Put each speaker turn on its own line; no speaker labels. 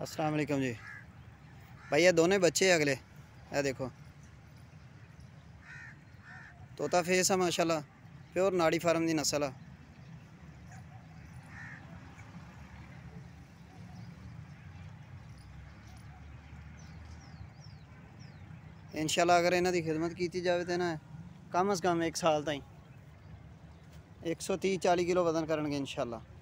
अस्सलाम वालेकुम जी भैया दोनों बच्चे हैं अगले है देखो तोता फेस है माशाल्लाह प्योर नाड़ी फार्म की नस्ल है इनशाला अगर इन्हों की खिदमत की जाए तो ना कम अज़ कम एक साल ताई एक सौ तीह चाली किलो वजन करे इनशाला